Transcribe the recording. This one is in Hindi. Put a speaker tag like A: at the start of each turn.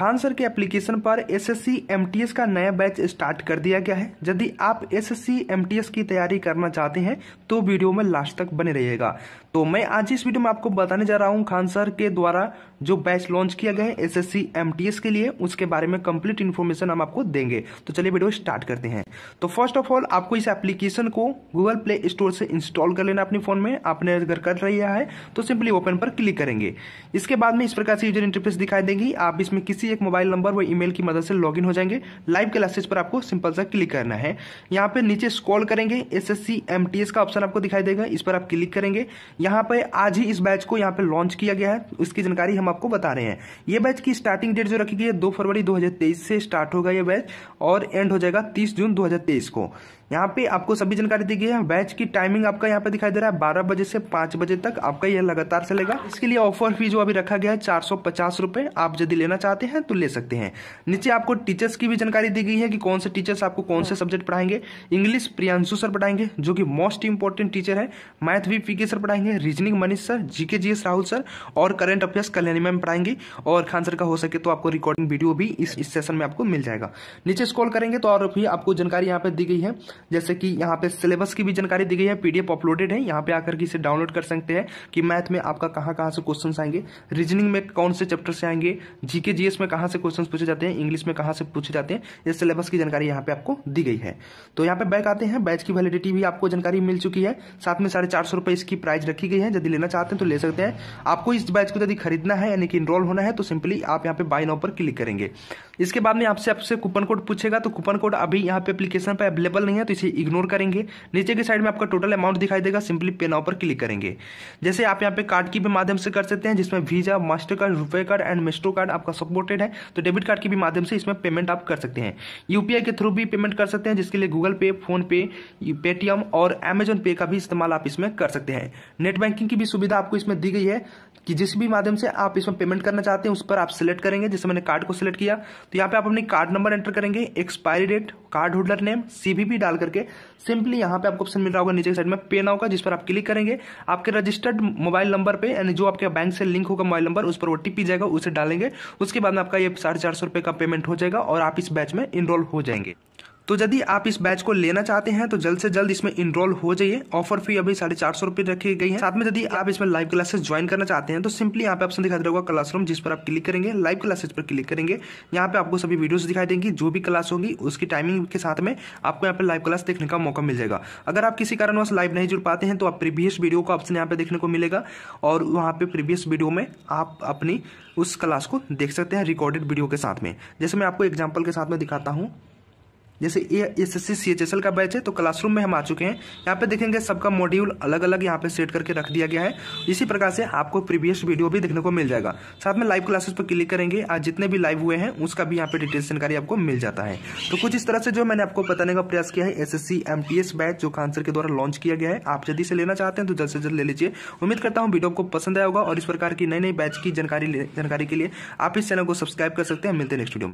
A: खान सर के एप्लीकेशन पर एसएससी एमटीएस का नया बैच स्टार्ट कर दिया गया है यदि आप एसएससी एमटीएस की तैयारी करना चाहते हैं तो वीडियो में लास्ट तक बने रहिएगा तो मैं आज इस वीडियो में आपको बताने जा रहा हूं खान सर के द्वारा जो बैच लॉन्च किया गया है एसएससी एमटीएस के लिए उसके बारे में कंप्लीट इन्फॉर्मेशन हम आपको देंगे तो चलिए वीडियो स्टार्ट करते हैं तो फर्स्ट ऑफ ऑल आपको इस एप्लीकेशन को गूगल प्ले स्टोर से इंस्टॉल कर लेना अपने फोन में आपने अगर कर रहा है तो सिंपली ओपन पर क्लिक करेंगे इसके बाद में इस प्रकार से यूजर इंटरफेस दिखाई देगी आप इसमें किसी ही एक मोबाइल नंबर व ईमेल की मदद से लॉगिन हो जाएंगे लाइव क्लासेस पर आपको सिंपल सा क्लिक करना है यहाँ पे नीचे स्क्रॉल करेंगे एस एस का ऑप्शन आपको दिखाई देगा इस पर आप क्लिक करेंगे यहाँ पे आज ही इस बैच को यहाँ पे लॉन्च किया गया है उसकी जानकारी हम आपको बता रहे हैं ये बैच की स्टार्टिंग डेट जो रखी गई है दो फरवरी 2023 से स्टार्ट होगा ये बैच और एंड हो जाएगा तीस जून 2023 को यहाँ पे आपको सभी जानकारी दी गई है बैच की टाइमिंग आपका यहाँ पे दिखाई दे रहा है बारह बजे से पांच बजे तक आपका यह लगातार चलेगा इसके लिए ऑफर फी जो अभी रखा गया है चार सौ आप यदि लेना चाहते हैं हैं तो ले सकते हैं नीचे आपको टीचर्स की भी जानकारी दी गई है कि कौन से टीचर्स आपको कौन से सब्जेक्ट हाँ। पढ़ाएंगे इंग्लिश प्रियांशु सर पढ़ाएंगे जो कि मोस्ट इंपॉर्टेंट टीचर है मैथ भी पी सर पढ़ाएंगे रीजनिंग मनीष सर जीके जी राहुल सर और करंट अफेयर्स कल्याणी मैम पढ़ाएंगे और खान सर का हो सके तो आपको रिकॉर्डिंग वीडियो भी इस इस हाँ। सेशन में आपको मिल जाएगा नीचे स्कॉल करेंगे तो और भी आपको जानकारी यहाँ पे दी गई है जैसे कि यहाँ पे सिलेबस की भी जानकारी दी गई है पीडीएफ अपलोडेड है यहाँ पे आकर के इसे डाउनलोड कर सकते हैं कि मैथ में आपका कहाँ कहाँ से क्वेश्चन आएंगे रीजनिंग में कौन से चैप्टर से आएंगे जीके जीएस में कहां से क्वेश्चन पूछे जाते हैं इंग्लिश में कहां से पूछे जाते हैं ये सिलेबस की जानकारी यहाँ पे आपको दी गई है तो यहाँ पे बैक आते हैं बैच की वैलिडिटी भी आपको जानकारी मिल चुकी है साथ में साढ़े चार सौ रुपये इसकी प्राइस रखी गई है यदि लेना चाहते हैं तो ले सकते हैं आपको इस बैच को यदि खरीदना है यानी कि इनरोल होना है तो सिंपली आप यहाँ पे बाय नाउ पर क्लिक करेंगे इसके बाद में आपसे आपसे कूपन कोड पूछेगा तो कूपन कोड अभी यहाँ पे एप्लीकेशन पर अवेलेबल नहीं है तो इसे इग्नोर करेंगे नीचे के साइड में आपका टोटल अमाउंट दिखाई देगा सिंपली पे नाउ पर क्लिक करेंगे जैसे आप यहाँ पे कार्ड की भी माध्यम से कर सकते हैं जिसमें Visa Mastercard RuPay card and Maestro card आपका सपोर्ट सपोर्टेड है तो डेबिट कार्ड के भी माध्यम से इसमें पेमेंट आप कर सकते हैं यूपीआई के थ्रू भी पेमेंट कर सकते हैं जिसके लिए गूगल पे फोन पे पेटीएम और अमेजोन पे का भी इस्तेमाल आप इसमें कर सकते हैं नेट बैंकिंग की भी सुविधा आपको इसमें दी गई है कि जिस भी माध्यम से आप इसमें पेमेंट करना चाहते हैं उस पर आप सिलेक्ट करेंगे जैसे मैंने कार्ड को सिलेक्ट किया तो यहाँ पे आप अपनी कार्ड नंबर एंटर करेंगे expiry date card holder name CVV डाल करके सिंपली यहाँ पे आपको ऑप्शन मिल रहा होगा नीचे की साइड में पे नाउ का जिस पर आप क्लिक करेंगे आपके रजिस्टर्ड मोबाइल नंबर पर यानी जो आपके बैंक से लिंक होगा मोबाइल नंबर उस पर ओटीपी जाएगा उसे डालेंगे उसके बाद में आपका ये साढ़े चार सौ रुपये का पेमेंट हो जाएगा और आप इस बैच में इनरोल हो जाएंगे तो यदि आप इस बैच को लेना चाहते हैं तो जल्द से जल्द इसमें इनरोल हो जाइए ऑफर फी अभी साढ़े चार सौ रुपये रखी गई है साथ में यदि आप इसमें लाइव क्लासेस ज्वाइन करना चाहते हैं तो सिंपली यहाँ पे ऑप्शन दिखाई देगा क्लासरूम जिस पर आप क्लिक करेंगे लाइव क्लासेस पर क्लिक करेंगे यहाँ पे आपको सभी वीडियोज दिखाई देंगी जो भी क्लास होगी उसकी टाइमिंग के साथ में आपको यहाँ पे लाइव क्लास देखने का मौका मिल जाएगा अगर आप किसी कारणवश लाइव नहीं जुड़ पाते हैं तो आप प्रीवियस वीडियो का ऑप्शन यहाँ पे देखने को मिलेगा और वहाँ पे प्रीवियस वीडियो में आप अपनी उस क्लास को देख सकते हैं रिकॉर्डेड वीडियो के साथ में जैसे मैं आपको एग्जाम्पल के साथ में दिखाता हूँ जैसे a S S C C H S L का बैच है तो क्लासरूम में हम आ चुके हैं यहाँ पे देखेंगे सबका मॉड्यूल अलग अलग यहाँ पे सेट करके रख दिया गया है इसी प्रकार से आपको प्रीवियस वीडियो भी देखने को मिल जाएगा साथ में लाइव क्लासेस पर क्लिक करेंगे आज जितने भी लाइव हुए हैं उसका भी यहाँ पे डिटेल्स जानकारी आपको मिल जाता है तो कुछ इस तरह से जो मैंने आपको बताने का प्रयास किया है S S C M T S batch जो कांसर के द्वारा लॉन्च किया गया है आप जल्दी से लेना चाहते हैं तो जल्द से जल्द ले लीजिए उम्मीद करता हूँ वीडियो आपको पसंद आया होगा और इस प्रकार की नई नई बैच की जानकारी जानकारी के लिए आप इस चैनल को सब्सक्राइब कर सकते हैं मिलते नेक्स्ट वीडियो